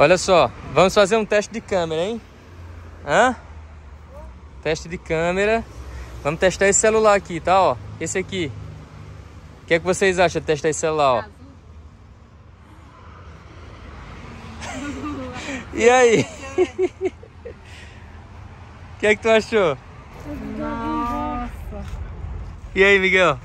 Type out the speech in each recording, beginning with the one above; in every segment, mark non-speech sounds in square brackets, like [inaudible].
Olha só, vamos fazer um teste de câmera, hein? Hã? Teste de câmera. Vamos testar esse celular aqui, tá? Ó, esse aqui. O que é que vocês acham de testar esse celular? Ó? [laughs] e aí? O que é que tu achou? Nossa! E aí, Miguel?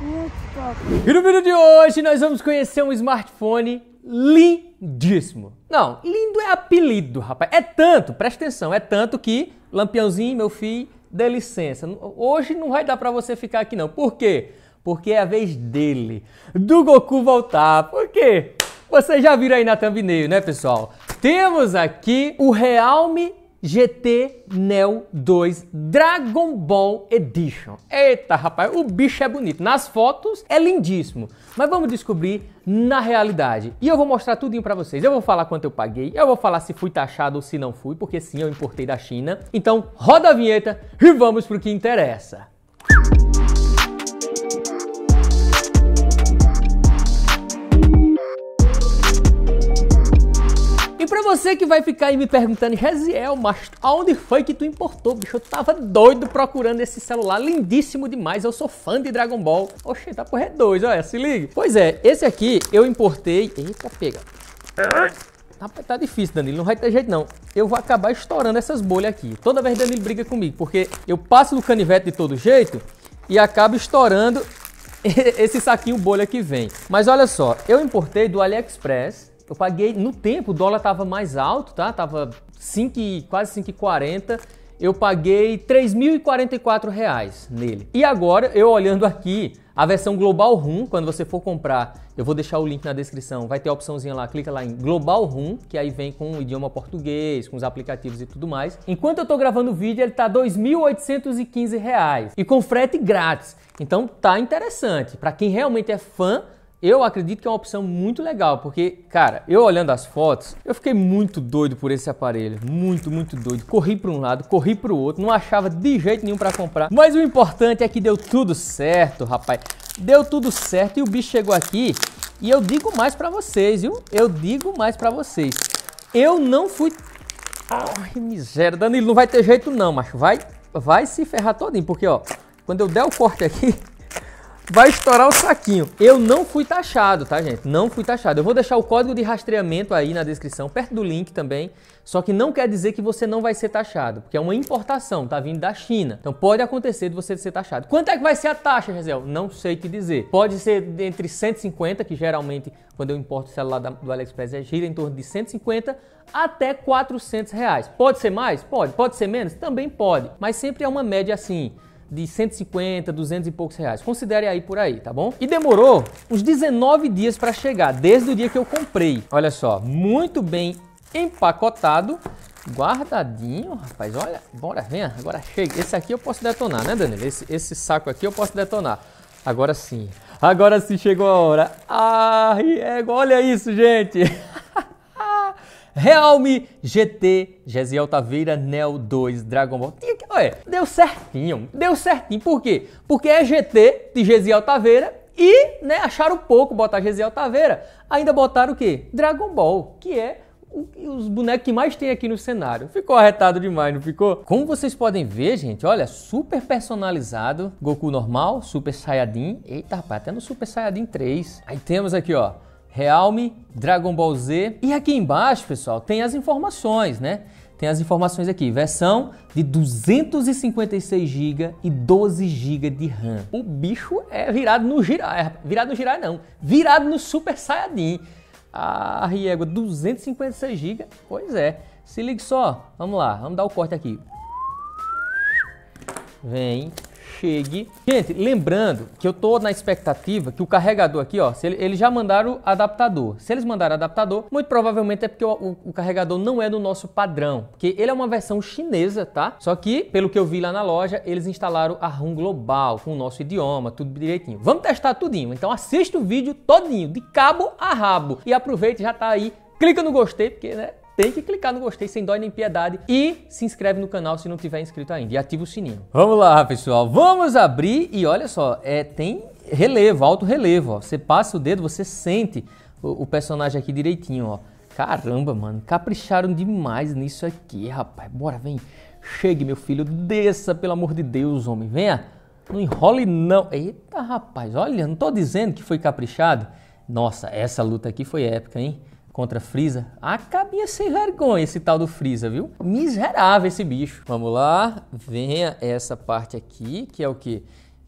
Muito top! E no vídeo de hoje nós vamos conhecer um smartphone lindíssimo. Não, lindo é apelido, rapaz. É tanto, presta atenção, é tanto que, Lampiãozinho, meu filho, dê licença. Hoje não vai dar para você ficar aqui não. Por quê? Porque é a vez dele, do Goku voltar. Por quê? Vocês já viram aí na thumbnail, né, pessoal? Temos aqui o Realme GT Neo 2 Dragon Ball Edition. Eita, rapaz, o bicho é bonito. Nas fotos é lindíssimo, mas vamos descobrir na realidade. E eu vou mostrar tudinho para vocês. Eu vou falar quanto eu paguei, eu vou falar se fui taxado ou se não fui, porque sim, eu importei da China. Então, roda a vinheta e vamos pro que interessa. para você que vai ficar aí me perguntando, Reziel, mas aonde foi que tu importou, bicho? Eu tava doido procurando esse celular, lindíssimo demais, eu sou fã de Dragon Ball. Oxê, tá por R2, olha, se liga. Pois é, esse aqui eu importei... Eita, pega. Rapaz, tá, tá difícil, Danilo. Não vai ter jeito, não. Eu vou acabar estourando essas bolhas aqui. Toda vez Danilo briga comigo, porque eu passo no canivete de todo jeito e acabo estourando [laughs] esse saquinho bolha que vem. Mas olha só, eu importei do AliExpress eu paguei no tempo, o dólar estava mais alto, tá? Tava 5, quase 5,40. Eu paguei 3.044 reais nele. E agora, eu olhando aqui, a versão Global Room, quando você for comprar, eu vou deixar o link na descrição, vai ter a opçãozinha lá, clica lá em Global Room, que aí vem com o idioma português, com os aplicativos e tudo mais. Enquanto eu tô gravando o vídeo, ele tá R$ 2.815 e com frete grátis. Então tá interessante. Para quem realmente é fã eu acredito que é uma opção muito legal, porque, cara, eu olhando as fotos, eu fiquei muito doido por esse aparelho, muito, muito doido. Corri para um lado, corri para o outro, não achava de jeito nenhum para comprar. Mas o importante é que deu tudo certo, rapaz. Deu tudo certo e o bicho chegou aqui. E eu digo mais para vocês, viu? Eu digo mais para vocês. Eu não fui Ai, miséria. Danilo, não vai ter jeito não, macho. Vai, vai se ferrar todinho, porque, ó, quando eu der o corte aqui, [laughs] vai estourar o saquinho. Eu não fui taxado, tá, gente? Não fui taxado. Eu vou deixar o código de rastreamento aí na descrição, perto do link também. Só que não quer dizer que você não vai ser taxado, porque é uma importação, tá vindo da China. Então pode acontecer de você ser taxado. Quanto é que vai ser a taxa, Gisele? Não sei te dizer. Pode ser entre 150, que geralmente quando eu importo o celular do AliExpress é gira em torno de 150 até 400 reais. Pode ser mais? Pode. Pode ser menos? Também pode. Mas sempre é uma média assim de 150, 200 e poucos reais. Considere aí por aí, tá bom? E demorou uns 19 dias para chegar, desde o dia que eu comprei. Olha só, muito bem empacotado, guardadinho, rapaz. Olha, bora, venha, agora chega. Esse aqui eu posso detonar, né, Danilo? Esse, esse saco aqui eu posso detonar. Agora sim, agora sim chegou a hora. Ah, é, olha isso, gente. [laughs] Realme GT, Gesiel Taveira, Neo 2, Dragon Ball. Olha, deu certinho, deu certinho. Por quê? Porque é GT de Gesiel Taveira e né, acharam pouco botar Gesiel Taveira. Ainda botaram o quê? Dragon Ball, que é os bonecos que mais tem aqui no cenário. Ficou arretado demais, não ficou? Como vocês podem ver, gente, olha, super personalizado. Goku normal, Super Saiyajin. Eita, rapaz, até no Super Saiyajin 3. Aí temos aqui, ó, Realme, Dragon Ball Z. E aqui embaixo, pessoal, tem as informações, né? Tem as informações aqui, versão de 256 GB e 12 GB de RAM. O bicho é virado no girar, é, virado no girar não, virado no Super Saiyajin. A Riego 256 GB, pois é. Se liga só, vamos lá, vamos dar o corte aqui. Vem chegue. Gente, lembrando que eu tô na expectativa que o carregador aqui, ó, se ele, eles já mandaram adaptador. Se eles mandaram adaptador, muito provavelmente é porque o, o, o, carregador não é do nosso padrão, porque ele é uma versão chinesa, tá? Só que, pelo que eu vi lá na loja, eles instalaram a ROM global com o nosso idioma, tudo direitinho. Vamos testar tudinho. Então assista o vídeo todinho, de cabo a rabo e aproveita, já tá aí, clica no gostei, porque né, tem que clicar no gostei sem dó nem piedade e se inscreve no canal se não tiver inscrito ainda e ativa o sininho. Vamos lá, pessoal. Vamos abrir e olha só, é tem relevo, alto relevo, ó. Você passa o dedo, você sente o, o personagem aqui direitinho, ó. Caramba, mano, capricharam demais nisso aqui, rapaz. Bora, vem. Chegue, meu filho, desça, pelo amor de Deus, homem. Venha. Não enrole não. Eita, rapaz, olha, não tô dizendo que foi caprichado. Nossa, essa luta aqui foi épica, hein? contra Freeza. Acabinha sem vergonha esse tal do Freeza, viu? Miserável esse bicho. Vamos lá, venha essa parte aqui, que é o que?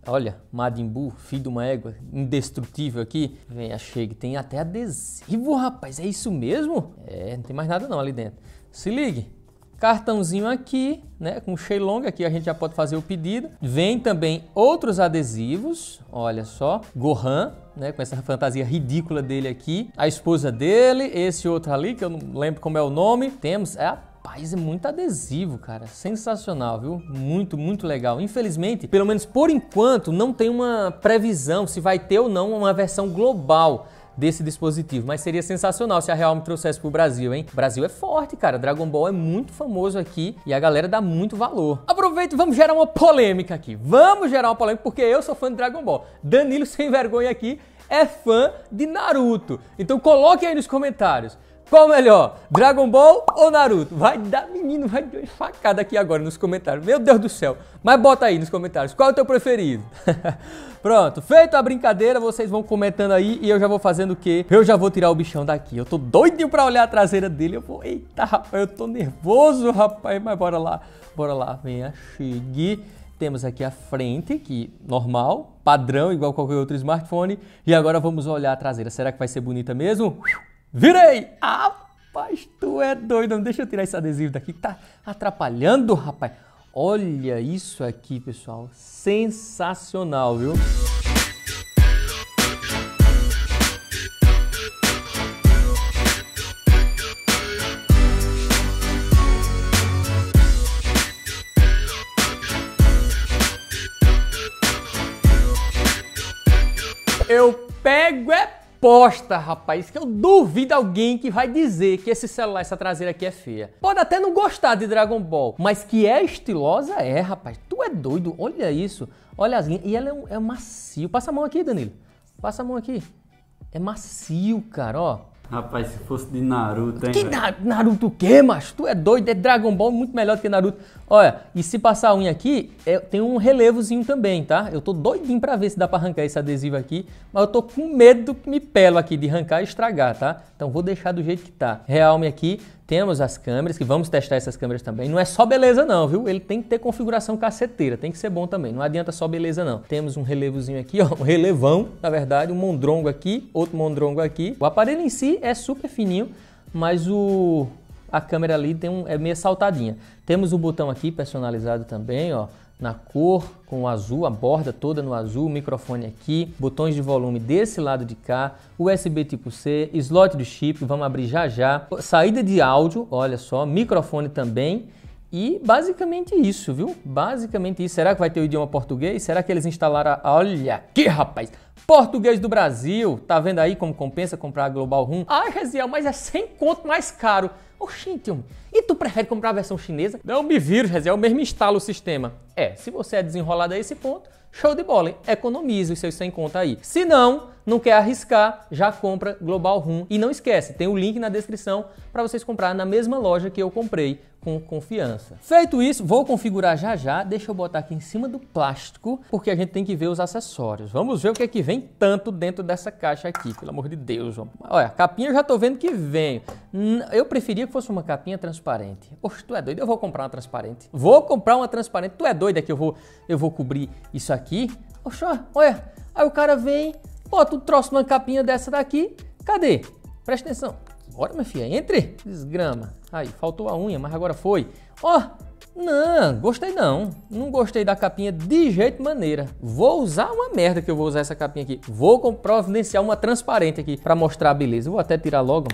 Olha, Majin Buu, filho de uma égua, indestrutível aqui. Venha, chegue, tem até adesivo, rapaz, é isso mesmo? É, não tem mais nada não ali dentro. Se ligue, cartãozinho aqui, né, com Long aqui a gente já pode fazer o pedido. Vem também outros adesivos, olha só, Gohan, né, com essa fantasia ridícula dele aqui, a esposa dele, esse outro ali, que eu não lembro como é o nome, temos, é a Rapaz, é muito adesivo, cara. Sensacional, viu? Muito, muito legal. Infelizmente, pelo menos por enquanto, não tem uma previsão se vai ter ou não uma versão global desse dispositivo. Mas seria sensacional se a Real me trouxesse pro Brasil, hein? O Brasil é forte, cara. Dragon Ball é muito famoso aqui e a galera dá muito valor. Aproveita e vamos gerar uma polêmica aqui. Vamos gerar uma polêmica porque eu sou fã de Dragon Ball. Danilo [laughs] sem vergonha aqui é fã de Naruto. Então coloque aí nos comentários. Qual melhor, Dragon Ball ou Naruto? Vai dar, menino, vai dar facada aqui agora nos comentários. Meu Deus do céu. Mas bota aí nos comentários, qual é o teu preferido? [laughs] Pronto, feita a brincadeira, vocês vão comentando aí e eu já vou fazendo o quê? Eu já vou tirar o bichão daqui. Eu tô doidinho pra olhar a traseira dele. Eu vou... Eita, rapaz, eu tô nervoso, rapaz. Mas bora lá, bora lá. Venha, chegue. Temos aqui a frente, que normal, padrão, igual qualquer outro smartphone. E agora vamos olhar a traseira. Será que vai ser bonita mesmo? Virei! Rapaz, tu é doido. Deixa eu tirar esse adesivo daqui que tá atrapalhando, rapaz. Olha isso aqui, pessoal. Sensacional, viu? resposta, rapaz, que eu duvido alguém que vai dizer que esse celular, essa traseira aqui é feia. Pode até não gostar de Dragon Ball, mas que é estilosa é, rapaz. Tu é doido, olha isso. Olha as linhas. E ela é, um, é macio. Passa a mão aqui, Danilo. Passa a mão aqui. É macio, cara, ó. Rapaz, se fosse de Naruto, hein? Que na Naruto o quê, macho? Tu é doido, é Dragon Ball muito melhor do que Naruto. Olha, e se passar a unha aqui, é, tem um relevozinho também, tá? Eu tô doidinho pra ver se dá pra arrancar esse adesivo aqui, mas eu tô com medo do que me pelo aqui, de arrancar e estragar, tá? Então vou deixar do jeito que tá. Realme aqui, temos as câmeras, que vamos testar essas câmeras também. Não é só beleza não, viu? Ele tem que ter configuração caceteira, tem que ser bom também. Não adianta só beleza não. Temos um relevozinho aqui, ó, um relevão, na verdade, um mondrongo aqui, outro mondrongo aqui. O aparelho em si é super fininho, mas o a câmera ali tem um, é meio saltadinha. Temos o botão aqui personalizado também, ó, na cor com o azul, a borda toda no azul, microfone aqui, botões de volume desse lado de cá, USB tipo C, slot do chip, vamos abrir já já, saída de áudio, olha só, microfone também. E basicamente isso, viu? Basicamente isso. Será que vai ter o idioma português? Será que eles instalaram? A... Olha aqui, rapaz! Português do Brasil! Tá vendo aí como compensa comprar a Global Room? Ah, Reziel, mas é 100 conto mais caro. Oxente, homem, e tu prefere comprar a versão chinesa? Não me vira, é o mesmo instala o sistema. É, se você é desenrolado a esse ponto, show de bola, hein? economize os seus 100 conta aí. Se não, não quer arriscar, já compra Global Room. E não esquece, tem o link na descrição para vocês comprar na mesma loja que eu comprei com confiança. Feito isso, vou configurar já já. Deixa eu botar aqui em cima do plástico, porque a gente tem que ver os acessórios. Vamos ver o que é que vem tanto dentro dessa caixa aqui, pelo amor de Deus. Olha, capinha eu já tô vendo que vem. Eu preferia que fosse uma capinha transparente. Oxe, tu é doido? Eu vou comprar uma transparente. Vou comprar uma transparente. Tu é doido é que eu vou, eu vou cobrir isso aqui? Oxe, olha. Aí o cara vem, Bota tu troço numa capinha dessa daqui. Cadê? Presta atenção. Bora, minha filha, entre. Desgrama. Aí, faltou a unha, mas agora foi. Ó, oh, não, gostei não. Não gostei da capinha de jeito maneira. Vou usar uma merda que eu vou usar essa capinha aqui. Vou providenciar uma transparente aqui para mostrar a beleza. Vou até tirar logo.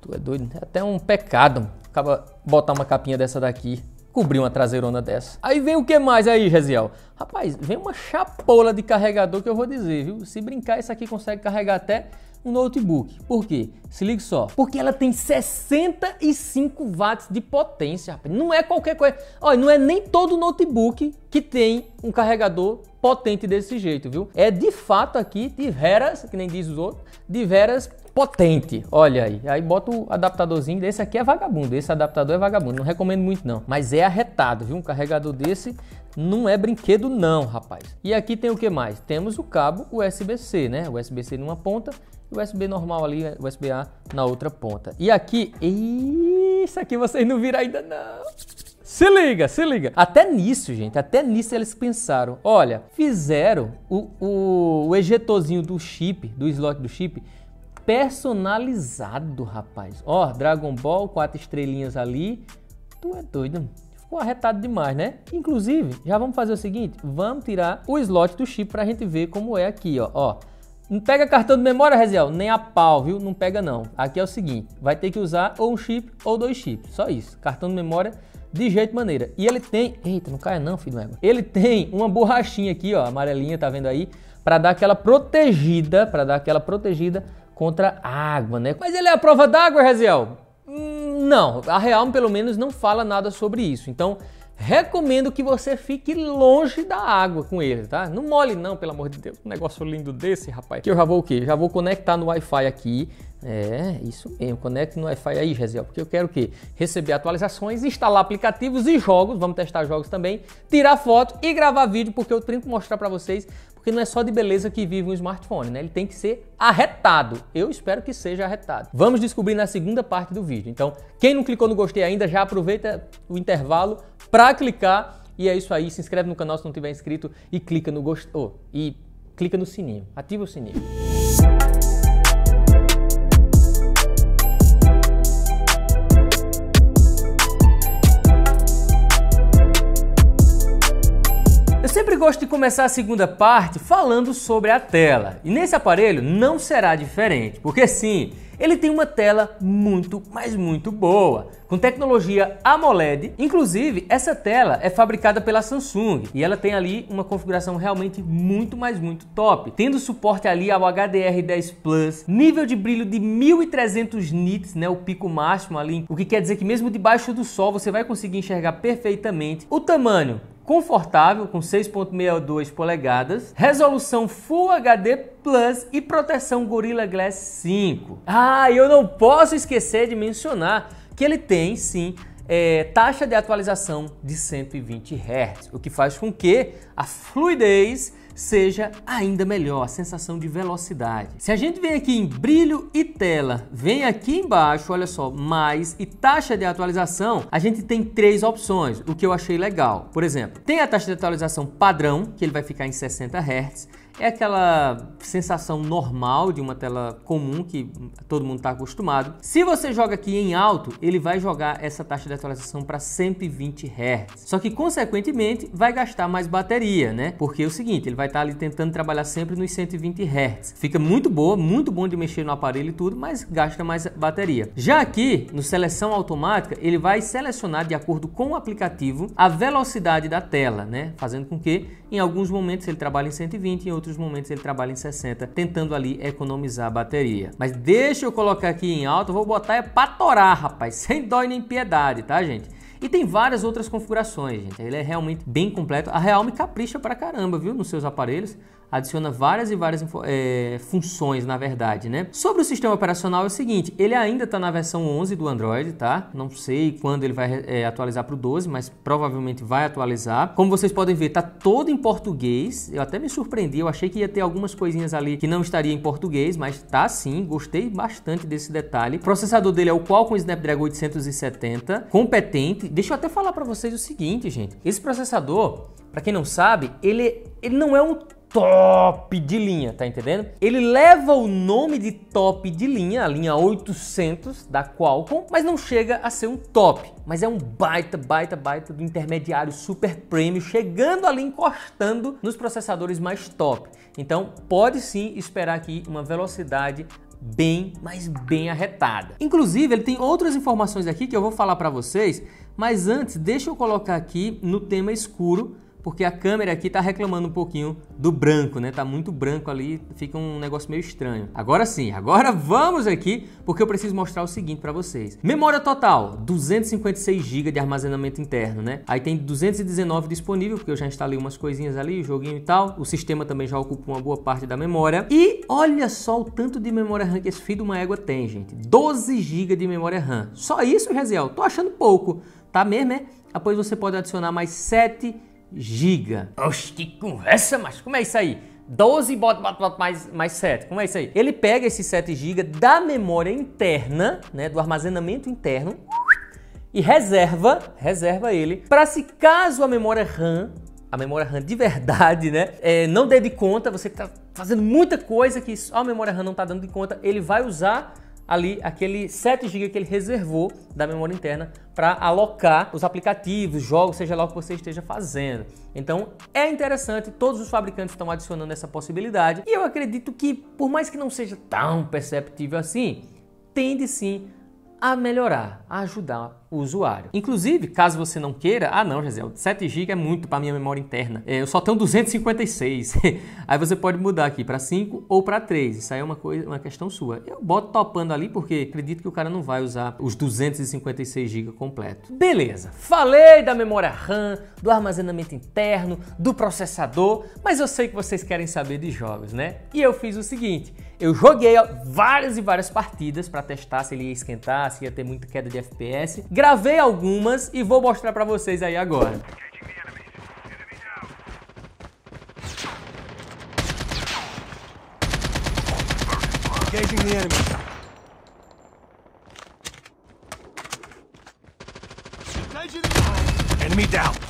Tu é doido? É até um pecado. Acaba botar uma capinha dessa daqui cobrir uma traseirona dessa. Aí vem o que mais aí, Gesiel? Rapaz, vem uma chapola de carregador que eu vou dizer, viu? Se brincar, isso aqui consegue carregar até um notebook. Por quê? Se liga só. Porque ela tem 65 watts de potência, rapaz. Não é qualquer coisa. Olha, não é nem todo notebook que tem um carregador potente desse jeito, viu? É de fato aqui, de veras, que nem diz os outros, de veras potente. Olha aí. Aí bota o adaptadorzinho desse aqui é vagabundo. Esse adaptador é vagabundo. Não recomendo muito não. Mas é arretado, viu? Um carregador desse não é brinquedo não, rapaz. E aqui tem o que mais? Temos o cabo USB-C, né? USB-C numa ponta e USB normal ali, USB-A na outra ponta. E aqui, isso aqui vocês não viram ainda não. Se liga, se liga. Até nisso, gente, até nisso eles pensaram. Olha, fizeram o, o, o ejetorzinho do chip, do slot do chip, personalizado, rapaz. Ó, oh, Dragon Ball, quatro estrelinhas ali. Tu é doido. Ficou arretado demais, né? Inclusive, já vamos fazer o seguinte, vamos tirar o slot do chip pra gente ver como é aqui, ó. ó. Não pega cartão de memória, Reziel? Nem a pau, viu? Não pega não. Aqui é o seguinte, vai ter que usar ou um chip ou dois chips, só isso. Cartão de memória de jeito maneira. E ele tem, eita, não cai não, filho do égua. Ele tem uma borrachinha aqui, ó, amarelinha, tá vendo aí? Para dar aquela protegida, para dar aquela protegida contra a água, né? Mas ele é a prova d'água, Raziel? Hum, não, a Real pelo menos não fala nada sobre isso. Então, recomendo que você fique longe da água com ele, tá? Não mole não, pelo amor de Deus. Um negócio lindo desse, rapaz. Que eu já vou o quê? Já vou conectar no Wi-Fi aqui. É, isso mesmo. Conecte no Wi-Fi aí, Gesiel, porque eu quero o quê? Receber atualizações, instalar aplicativos e jogos. Vamos testar jogos também. Tirar foto e gravar vídeo, porque eu tenho que mostrar para vocês porque não é só de beleza que vive um smartphone, né? Ele tem que ser arretado. Eu espero que seja arretado. Vamos descobrir na segunda parte do vídeo. Então, quem não clicou no gostei ainda, já aproveita o intervalo para clicar. E é isso aí. Se inscreve no canal se não tiver inscrito e clica no gostou Oh, e clica no sininho. Ativa o sininho. gosto de começar a segunda parte falando sobre a tela. E nesse aparelho não será diferente, porque sim, ele tem uma tela muito, mas muito boa, com tecnologia AMOLED. Inclusive, essa tela é fabricada pela Samsung e ela tem ali uma configuração realmente muito, mas muito top, tendo suporte ali ao HDR10 Plus, nível de brilho de 1300 nits, né, o pico máximo ali, o que quer dizer que mesmo debaixo do sol você vai conseguir enxergar perfeitamente. O tamanho confortável com 6.62 polegadas, resolução Full HD Plus e proteção Gorilla Glass 5. Ah, eu não posso esquecer de mencionar que ele tem sim é, taxa de atualização de 120 Hz, o que faz com que a fluidez seja ainda melhor, a sensação de velocidade. Se a gente vem aqui em brilho e tela, vem aqui embaixo, olha só, mais e taxa de atualização, a gente tem três opções, o que eu achei legal. Por exemplo, tem a taxa de atualização padrão, que ele vai ficar em 60 Hz, é aquela sensação normal de uma tela comum que todo mundo está acostumado. Se você joga aqui em alto, ele vai jogar essa taxa de atualização para 120 Hz. Só que, consequentemente, vai gastar mais bateria, né? Porque é o seguinte, ele vai estar tá ali tentando trabalhar sempre nos 120 Hz. Fica muito boa, muito bom de mexer no aparelho e tudo, mas gasta mais bateria. Já aqui, no seleção automática, ele vai selecionar de acordo com o aplicativo a velocidade da tela, né? Fazendo com que em alguns momentos ele trabalha em 120, em outros momentos ele trabalha em 60, tentando ali economizar a bateria. Mas deixa eu colocar aqui em alta, vou botar é pra torar, rapaz, sem dó e nem piedade, tá, gente? E tem várias outras configurações, gente. Ele é realmente bem completo. A Realme capricha pra caramba, viu, nos seus aparelhos adiciona várias e várias é, funções, na verdade, né? Sobre o sistema operacional é o seguinte, ele ainda está na versão 11 do Android, tá? Não sei quando ele vai é, atualizar para o 12, mas provavelmente vai atualizar. Como vocês podem ver, tá todo em português. Eu até me surpreendi, eu achei que ia ter algumas coisinhas ali que não estaria em português, mas tá sim. Gostei bastante desse detalhe. O processador dele é o Qualcomm Snapdragon 870, competente. Deixa eu até falar para vocês o seguinte, gente. Esse processador, para quem não sabe, ele, ele não é um top de linha, tá entendendo? Ele leva o nome de top de linha, a linha 800 da Qualcomm, mas não chega a ser um top, mas é um baita, baita, baita do intermediário super premium, chegando ali encostando nos processadores mais top. Então, pode sim esperar aqui uma velocidade bem, mas bem arretada. Inclusive, ele tem outras informações aqui que eu vou falar para vocês, mas antes deixa eu colocar aqui no tema escuro porque a câmera aqui está reclamando um pouquinho do branco, né? Tá muito branco ali, fica um negócio meio estranho. Agora sim, agora vamos aqui, porque eu preciso mostrar o seguinte para vocês. Memória total, 256 GB de armazenamento interno, né? Aí tem 219 disponível, porque eu já instalei umas coisinhas ali, joguinho e tal. O sistema também já ocupa uma boa parte da memória. E olha só o tanto de memória RAM que esse filho de uma égua tem, gente. 12 GB de memória RAM. Só isso, Reziel? Tô achando pouco. Tá mesmo, é? Após você pode adicionar mais 7 GB giga. Oxe, que conversa, mas como é isso aí? 12 bot, bot, bot mais, mais 7. Como é isso aí? Ele pega esses 7 GB da memória interna, né, do armazenamento interno, e reserva, reserva ele, para se caso a memória RAM, a memória RAM de verdade, né, é, não dê de conta, você está fazendo muita coisa que só a memória RAM não está dando de conta, ele vai usar ali aquele 7 GB que ele reservou da memória interna para alocar os aplicativos, jogos, seja lá o que você esteja fazendo. Então é interessante, todos os fabricantes estão adicionando essa possibilidade e eu acredito que, por mais que não seja tão perceptível assim, tende sim a melhorar, a ajudar o usuário. Inclusive, caso você não queira, ah não, Gisele, 7 GB é muito para minha memória interna. É, eu só tenho 256. [laughs] aí você pode mudar aqui para 5 ou para 3. Isso aí é uma coisa, uma questão sua. Eu boto topando ali porque acredito que o cara não vai usar os 256 GB completo. Beleza. Falei da memória RAM, do armazenamento interno, do processador, mas eu sei que vocês querem saber de jogos, né? E eu fiz o seguinte, eu joguei várias e várias partidas para testar se ele ia esquentar, se ia ter muita queda de FPS. Gravei algumas e vou mostrar para vocês aí agora. Engaging the enemy. Enemy down.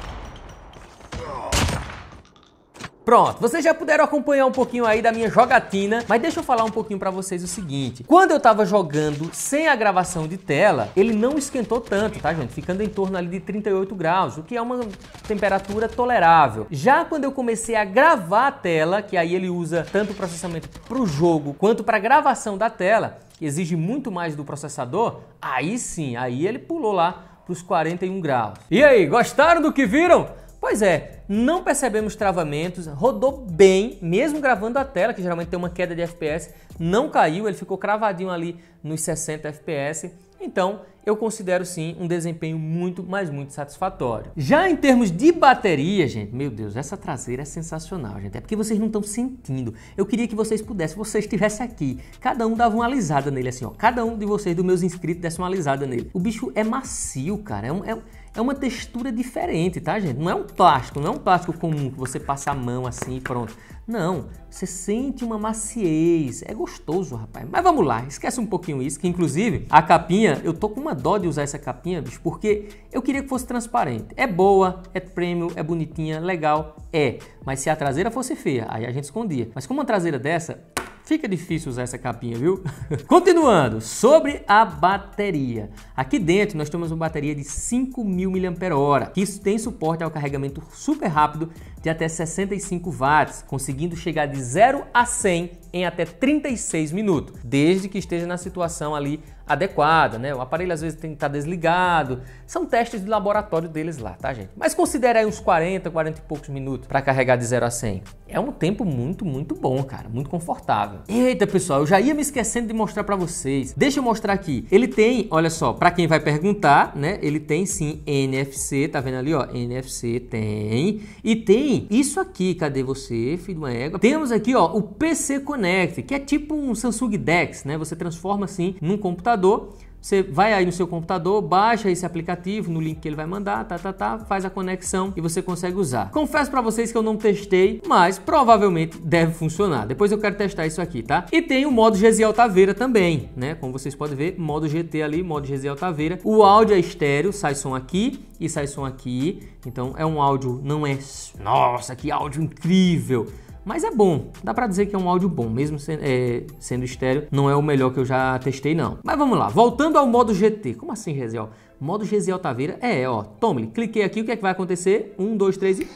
Pronto, vocês já puderam acompanhar um pouquinho aí da minha jogatina, mas deixa eu falar um pouquinho para vocês o seguinte. Quando eu tava jogando sem a gravação de tela, ele não esquentou tanto, tá gente? Ficando em torno ali de 38 graus, o que é uma temperatura tolerável. Já quando eu comecei a gravar a tela, que aí ele usa tanto o processamento pro jogo quanto para gravação da tela, que exige muito mais do processador, aí sim, aí ele pulou lá para os 41 graus. E aí, gostaram do que viram? Pois é, não percebemos travamentos, rodou bem, mesmo gravando a tela, que geralmente tem uma queda de FPS, não caiu, ele ficou cravadinho ali nos 60 FPS. Então, eu considero sim um desempenho muito, mas muito satisfatório. Já em termos de bateria, gente, meu Deus, essa traseira é sensacional, gente. É porque vocês não estão sentindo. Eu queria que vocês pudessem, vocês estivessem aqui, cada um dava uma alisada nele assim, ó. Cada um de vocês, dos meus inscritos, desse uma alisada nele. O bicho é macio, cara. É um, é é uma textura diferente, tá, gente? Não é um plástico, não é um plástico comum que você passa a mão assim e pronto. Não, você sente uma maciez, é gostoso, rapaz. Mas vamos lá, esquece um pouquinho isso, que inclusive a capinha, eu tô com uma dó de usar essa capinha, bicho, porque eu queria que fosse transparente. É boa, é premium, é bonitinha, legal, é. Mas se a traseira fosse feia, aí a gente escondia. Mas como uma traseira dessa, Fica difícil usar essa capinha, viu? [laughs] Continuando, sobre a bateria. Aqui dentro nós temos uma bateria de 5.000 mAh, que tem suporte ao carregamento super rápido de até 65 watts, conseguindo chegar de 0 a 100 em até 36 minutos, desde que esteja na situação ali adequada, né? O aparelho às vezes tem que estar tá desligado. São testes de laboratório deles lá, tá, gente? Mas considere aí uns 40, 40 e poucos minutos para carregar de 0 a 100. É um tempo muito, muito bom, cara, muito confortável. Eita, pessoal, eu já ia me esquecendo de mostrar para vocês. Deixa eu mostrar aqui. Ele tem, olha só, para quem vai perguntar, né? Ele tem sim NFC, tá vendo ali, ó? NFC tem. E tem isso aqui, cadê você, filho de uma égua? Temos aqui, ó, o PC Connect, que é tipo um Samsung DeX, né? Você transforma assim num computador você vai aí no seu computador, baixa esse aplicativo no link que ele vai mandar, tá, tá, tá, faz a conexão e você consegue usar. Confesso para vocês que eu não testei, mas provavelmente deve funcionar. Depois eu quero testar isso aqui, tá? E tem o modo GZ Altaveira também, né? Como vocês podem ver, modo GT ali, modo GZ Altaveira. O áudio é estéreo, sai som aqui e sai som aqui. Então é um áudio, não é... Nossa, que áudio incrível! Mas é bom, dá para dizer que é um áudio bom, mesmo sendo, é, sendo estéreo, não é o melhor que eu já testei não. Mas vamos lá, voltando ao modo GT. Como assim, Gesiel? Modo Gesiel Taveira? É, ó, tome, cliquei aqui, o que é que vai acontecer? Um, dois, três e...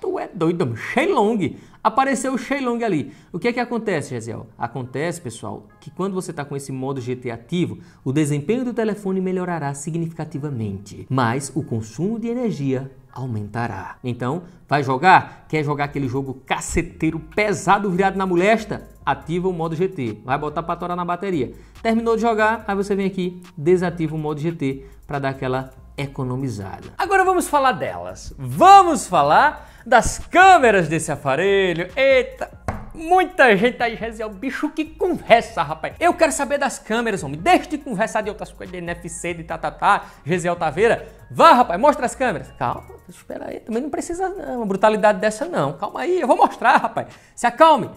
Tu é doido, mano. Shenlong. Apareceu o Shenlong ali. O que é que acontece, Gesiel? Acontece, pessoal, que quando você está com esse modo GT ativo, o desempenho do telefone melhorará significativamente, mas o consumo de energia aumentará. Então, vai jogar? Quer jogar aquele jogo caceteiro pesado virado na molesta? Ativa o modo GT, vai botar para torar na bateria. Terminou de jogar, aí você vem aqui, desativa o modo GT para dar aquela economizada. Agora vamos falar delas. Vamos falar das câmeras desse aparelho. Eita, Muita gente aí Gesiel, é bicho que conversa, rapaz. Eu quero saber das câmeras, homem. Deixa de conversar de outras coisas, de NFC, de tatatá, tá, tá, Gesiel Taveira. Vá, rapaz, mostra as câmeras. Calma, espera aí. Também não precisa não, uma brutalidade dessa, não. Calma aí, eu vou mostrar, rapaz. Se acalme.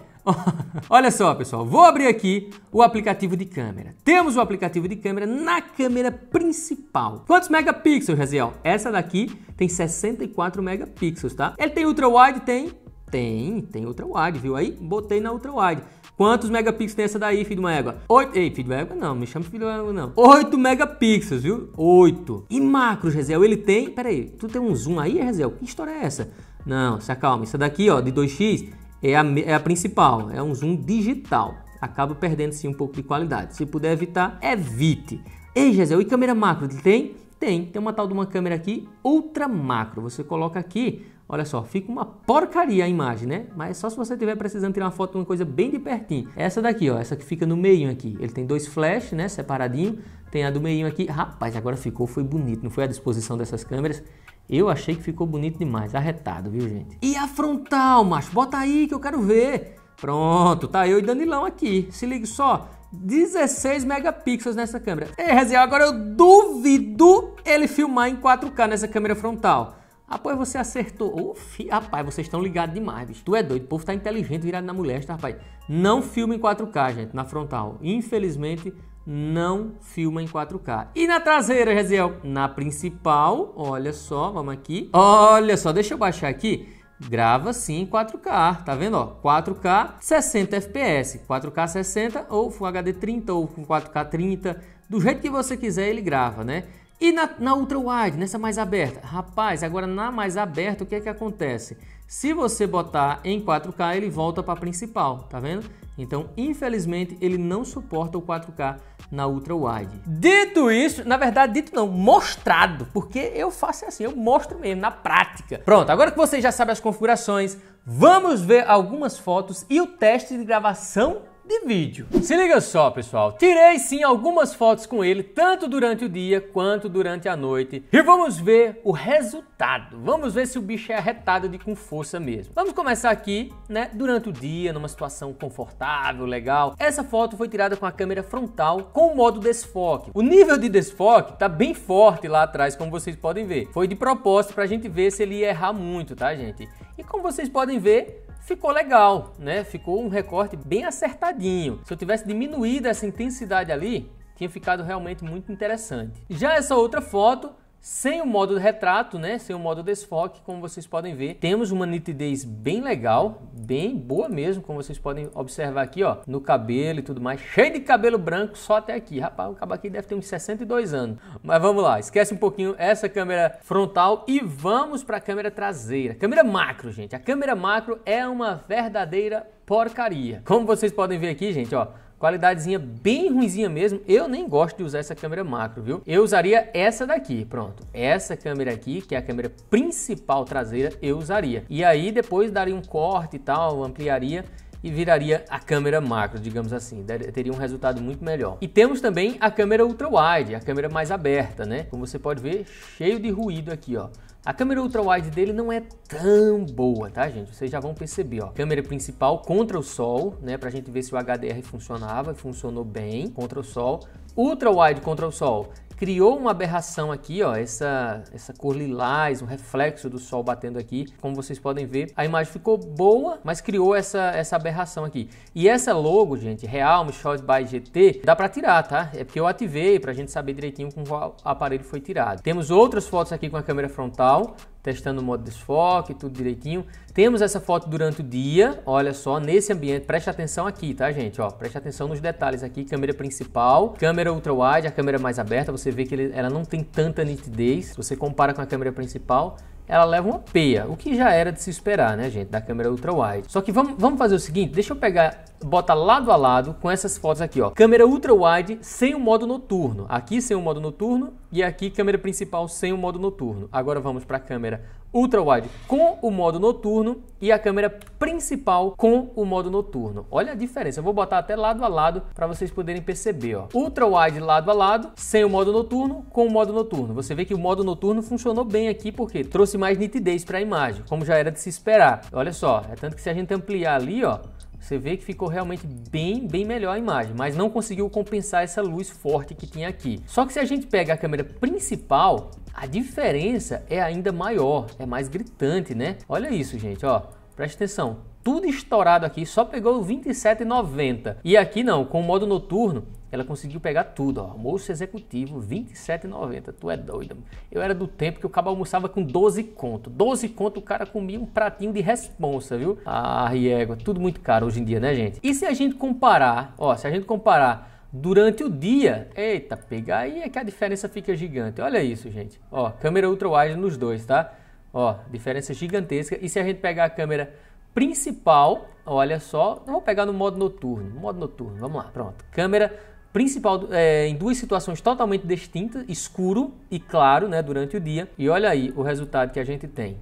[laughs] Olha só, pessoal, vou abrir aqui o aplicativo de câmera. Temos o aplicativo de câmera na câmera principal. Quantos megapixels, Gesiel? Essa daqui tem 64 megapixels, tá? Ele tem ultra-wide, tem tem, tem ultra wide, viu? Aí botei na ultra wide. Quantos megapixels tem essa daí, filho de uma égua? 8. Ei, filho de uma égua não, me chama filho de uma égua não. 8 megapixels, viu? 8. E macro Rezel, ele tem. Pera aí, tu tem um zoom aí, Rezel? Que história é essa? Não, se acalma. Essa daqui, ó, de 2x, é a, é a principal. É um zoom digital. Acaba perdendo sim um pouco de qualidade. Se puder evitar, evite. Ei, Rezel, e câmera macro? Ele tem? Tem. Tem uma tal de uma câmera aqui, ultra macro. Você coloca aqui Olha só, fica uma porcaria a imagem, né? Mas só se você estiver precisando tirar uma foto de uma coisa bem de pertinho. Essa daqui, ó, essa que fica no meio aqui. Ele tem dois flash, né, separadinho. Tem a do meio aqui. Rapaz, agora ficou, foi bonito. Não foi a disposição dessas câmeras? Eu achei que ficou bonito demais, arretado, viu, gente? E a frontal, macho? Bota aí que eu quero ver. Pronto, tá eu e Danilão aqui. Se liga só, 16 megapixels nessa câmera. Ei, agora eu duvido ele filmar em 4K nessa câmera frontal. Rapaz, você acertou. Uf, rapaz, vocês estão ligados demais, bicho. Tu é doido. O povo tá inteligente virado na mulher, tá, rapaz? Não filma em 4K, gente, na frontal. Infelizmente, não filma em 4K. E na traseira, Reziel? Na principal, olha só, vamos aqui. Olha só, deixa eu baixar aqui. Grava sim em 4K, tá vendo? Ó, 4K 60 FPS, 4K 60 ou Full HD 30 ou 4K 30, do jeito que você quiser ele grava, né? E na, na ultra wide, nessa mais aberta? Rapaz, agora na mais aberta, o que é que acontece? Se você botar em 4K, ele volta para a principal, tá vendo? Então, infelizmente, ele não suporta o 4K na ultra wide. Dito isso, na verdade, dito não, mostrado, porque eu faço assim, eu mostro mesmo na prática. Pronto, agora que você já sabe as configurações, vamos ver algumas fotos e o teste de gravação de vídeo. Se liga só, pessoal. Tirei sim algumas fotos com ele, tanto durante o dia quanto durante a noite. E vamos ver o resultado. Vamos ver se o bicho é arretado de com força mesmo. Vamos começar aqui, né, durante o dia, numa situação confortável, legal. Essa foto foi tirada com a câmera frontal com o modo desfoque. O nível de desfoque tá bem forte lá atrás, como vocês podem ver. Foi de propósito pra gente ver se ele ia errar muito, tá, gente? E como vocês podem ver, ficou legal, né? Ficou um recorte bem acertadinho. Se eu tivesse diminuído essa intensidade ali, tinha ficado realmente muito interessante. Já essa outra foto sem o modo retrato, né, sem o modo desfoque, como vocês podem ver, temos uma nitidez bem legal, bem boa mesmo, como vocês podem observar aqui, ó, no cabelo e tudo mais, cheio de cabelo branco só até aqui. Rapaz, o cabo aqui deve ter uns 62 anos. Mas vamos lá, esquece um pouquinho essa câmera frontal e vamos para a câmera traseira. Câmera macro, gente. A câmera macro é uma verdadeira porcaria. Como vocês podem ver aqui, gente, ó, Qualidadezinha bem ruimzinha mesmo. Eu nem gosto de usar essa câmera macro, viu? Eu usaria essa daqui, pronto. Essa câmera aqui, que é a câmera principal traseira, eu usaria. E aí depois daria um corte e tal, ampliaria e viraria a câmera macro, digamos assim, teria um resultado muito melhor. E temos também a câmera ultra-wide, a câmera mais aberta, né? Como você pode ver, cheio de ruído aqui, ó. A câmera ultra-wide dele não é tão boa, tá, gente? Vocês já vão perceber, ó. Câmera principal contra o sol, né, pra gente ver se o HDR funcionava, funcionou bem contra o sol. Ultra-wide contra o sol, criou uma aberração aqui, ó, essa, essa cor lilás, um reflexo do sol batendo aqui. Como vocês podem ver, a imagem ficou boa, mas criou essa, essa aberração aqui. E essa logo, gente, Realme Shot by GT, dá para tirar, tá? É porque eu ativei para a gente saber direitinho com qual aparelho foi tirado. Temos outras fotos aqui com a câmera frontal, testando o modo desfoque, tudo direitinho. Temos essa foto durante o dia, olha só, nesse ambiente, preste atenção aqui, tá gente? Ó, preste atenção nos detalhes aqui, câmera principal, câmera ultra-wide, a câmera mais aberta, você vê que ele, ela não tem tanta nitidez, você compara com a câmera principal, ela leva uma peia, o que já era de se esperar, né, gente, da câmera ultra wide. Só que vamos, vamos fazer o seguinte, deixa eu pegar bota lado a lado com essas fotos aqui, ó. Câmera ultra wide sem o modo noturno. Aqui sem o modo noturno e aqui câmera principal sem o modo noturno. Agora vamos para a câmera ultra-wide com o modo noturno e a câmera principal com o modo noturno. Olha a diferença, eu vou botar até lado a lado para vocês poderem perceber. Ó. Ultra wide lado a lado, sem o modo noturno, com o modo noturno. Você vê que o modo noturno funcionou bem aqui porque trouxe mais nitidez para a imagem, como já era de se esperar. Olha só, é tanto que se a gente ampliar ali, ó, você vê que ficou realmente bem, bem melhor a imagem, mas não conseguiu compensar essa luz forte que tinha aqui. Só que se a gente pega a câmera principal, a diferença é ainda maior, é mais gritante, né? Olha isso, gente, ó. Preste atenção, tudo estourado aqui, só pegou 27,90. E aqui não, com o modo noturno, ela conseguiu pegar tudo, ó. almoço executivo, 27,90. Tu é doido. Mano. Eu era do tempo que o cabo almoçava com 12 conto. 12 conto o cara comia um pratinho de responsa, viu? Ah, égua, tudo muito caro hoje em dia, né, gente? E se a gente comparar, ó, se a gente comparar durante o dia. Eita, pegar aí é que a diferença fica gigante. Olha isso, gente. Ó, câmera ultra wide nos dois, tá? Ó, diferença gigantesca. E se a gente pegar a câmera principal, olha só, vou pegar no modo noturno, modo noturno, vamos lá, pronto. Câmera principal é, em duas situações totalmente distintas, escuro e claro, né, durante o dia. E olha aí o resultado que a gente tem.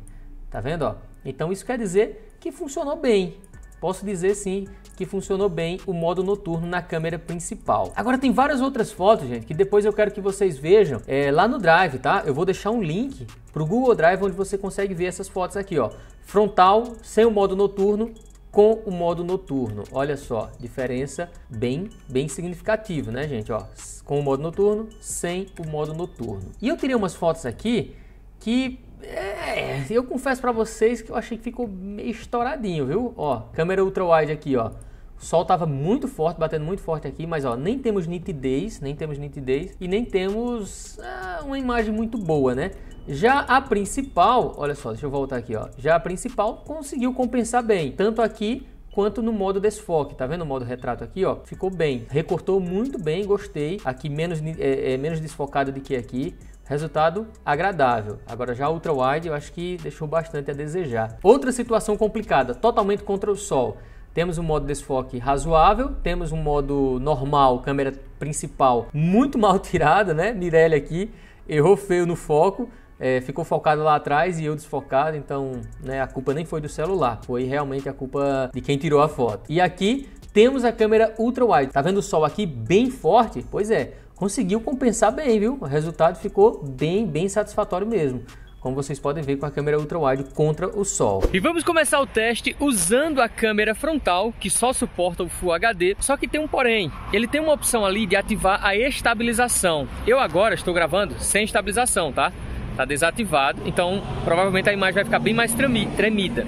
Tá vendo, ó? Então isso quer dizer que funcionou bem. Posso dizer sim que funcionou bem o modo noturno na câmera principal. Agora tem várias outras fotos, gente, que depois eu quero que vocês vejam é, lá no Drive, tá? Eu vou deixar um link para o Google Drive onde você consegue ver essas fotos aqui, ó. Frontal, sem o modo noturno, com o modo noturno. Olha só, diferença bem, bem significativa, né, gente? Ó, com o modo noturno, sem o modo noturno. E eu tirei umas fotos aqui que é, eu confesso para vocês que eu achei que ficou meio estouradinho, viu? Ó, câmera ultra wide aqui, ó. O sol estava muito forte, batendo muito forte aqui, mas ó, nem temos nitidez, nem temos nitidez e nem temos ah, uma imagem muito boa, né? Já a principal, olha só, deixa eu voltar aqui, ó. Já a principal conseguiu compensar bem, tanto aqui quanto no modo desfoque, tá vendo o modo retrato aqui, ó? Ficou bem, recortou muito bem, gostei. Aqui menos, é, é menos desfocado do que aqui. Resultado agradável. Agora já ultra wide eu acho que deixou bastante a desejar. Outra situação complicada, totalmente contra o sol. Temos um modo desfoque razoável, temos um modo normal, câmera principal muito [laughs] mal tirada, né? Mirelle aqui errou feio no foco, é, ficou focado lá atrás e eu desfocado, então né, a culpa nem foi do celular, foi realmente a culpa de quem tirou a foto. E aqui temos a câmera ultra wide. Tá vendo o sol aqui bem forte? Pois é, conseguiu compensar bem, viu? O resultado ficou bem, bem satisfatório mesmo. Como vocês podem ver com a câmera ultra-wide contra o sol. E vamos começar o teste usando a câmera frontal, que só suporta o Full HD, só que tem um porém. Ele tem uma opção ali de ativar a estabilização. Eu agora estou gravando sem estabilização, tá? Tá desativado, então provavelmente a imagem vai ficar bem mais tremida.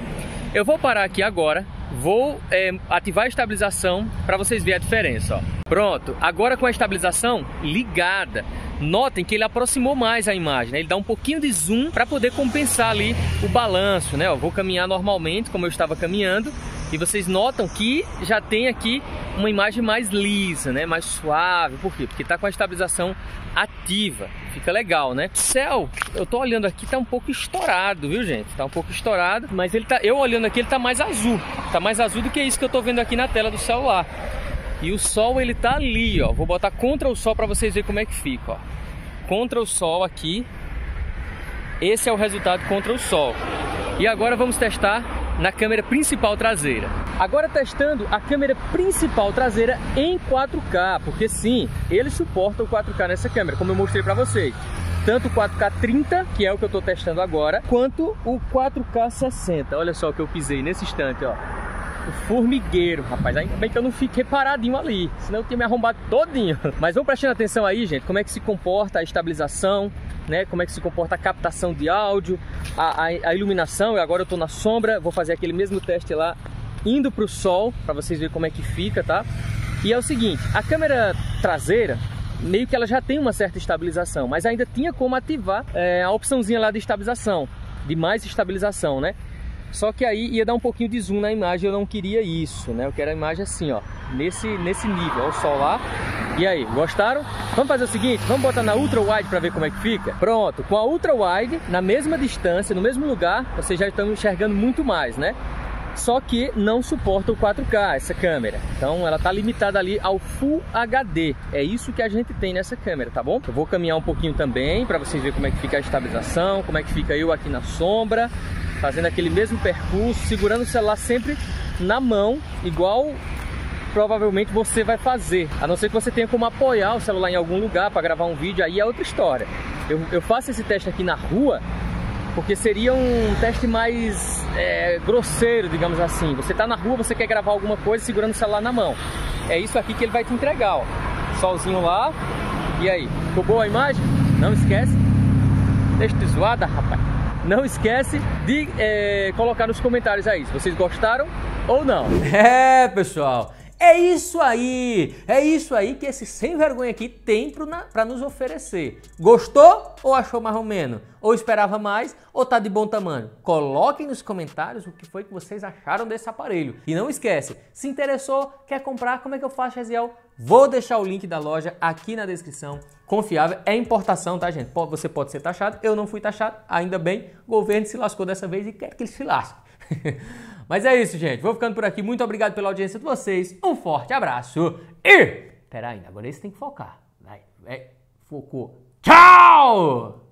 Eu vou parar aqui agora, Vou é, ativar a estabilização para vocês verem a diferença. Ó. Pronto, agora com a estabilização ligada, notem que ele aproximou mais a imagem, né? ele dá um pouquinho de zoom para poder compensar ali o balanço. Né? vou caminhar normalmente, como eu estava caminhando, e vocês notam que já tem aqui uma imagem mais lisa, né? mais suave. Por quê? Porque está com a estabilização ativa festiva, fica legal, né? Céu, eu tô olhando aqui, tá um pouco estourado, viu, gente? Tá um pouco estourado, mas ele tá, eu olhando aqui, ele tá mais azul. Tá mais azul do que isso que eu tô vendo aqui na tela do celular. E o sol, ele tá ali, ó. Vou botar contra o sol para vocês verem como é que fica, ó. Contra o sol aqui. Esse é o resultado contra o sol. E agora vamos testar na câmera principal traseira. Agora testando a câmera principal traseira em 4K, porque sim, ele suporta o 4K nessa câmera, como eu mostrei para vocês. Tanto o 4K 30, que é o que eu estou testando agora, quanto o 4K 60. Olha só o que eu pisei nesse instante, ó o formigueiro, rapaz. Ainda bem que eu não fiquei paradinho ali, senão eu tinha me arrombado todinho. [laughs] Mas vamos prestando atenção aí, gente, como é que se comporta a estabilização, né? Como é que se comporta a captação de áudio, a, a, a iluminação. E agora eu tô na sombra, vou fazer aquele mesmo teste lá, indo pro sol, para vocês verem como é que fica, tá? E é o seguinte, a câmera traseira, meio que ela já tem uma certa estabilização, mas ainda tinha como ativar é, a opçãozinha lá de estabilização, de mais estabilização, né? Só que aí ia dar um pouquinho de zoom na imagem, eu não queria isso, né? Eu quero a imagem assim, ó, nesse, nesse nível, ó, o sol lá. E aí, gostaram? Vamos fazer o seguinte, vamos botar na ultra wide para ver como é que fica? Pronto, com a ultra wide, na mesma distância, no mesmo lugar, vocês já estão enxergando muito mais, né? Só que não suporta o 4K essa câmera. Então ela tá limitada ali ao Full HD. É isso que a gente tem nessa câmera, tá bom? Eu vou caminhar um pouquinho também para vocês verem como é que fica a estabilização, como é que fica eu aqui na sombra fazendo aquele mesmo percurso, segurando o celular sempre na mão, igual provavelmente você vai fazer. A não ser que você tenha como apoiar o celular em algum lugar para gravar um vídeo, aí é outra história. Eu, eu, faço esse teste aqui na rua porque seria um teste mais é, grosseiro, digamos assim. Você está na rua, você quer gravar alguma coisa segurando o celular na mão. É isso aqui que ele vai te entregar, ó. Solzinho lá. E aí, ficou boa a imagem? Não esquece. Deixa de zoada, rapaz. Não esquece de é, colocar nos comentários aí se vocês gostaram ou não. [laughs] É, pessoal. É isso aí! É isso aí que esse sem vergonha aqui tem para nos oferecer. Gostou ou achou mais ou menos? Ou esperava mais ou tá de bom tamanho? Coloquem nos comentários o que foi que vocês acharam desse aparelho. E não esquece, se interessou, quer comprar, como é que eu faço, Eziel? Vou deixar o link da loja aqui na descrição. Confiável, é importação, tá, gente? Você pode ser taxado, eu não fui taxado, ainda bem. O governo se lascou dessa vez e quer que ele se lasque. [laughs] Mas é isso, gente. Vou ficando por aqui. Muito obrigado pela audiência de vocês. Um forte abraço e. Peraí, ainda, agora esse tem que focar. Vai, vai. Focou. Tchau!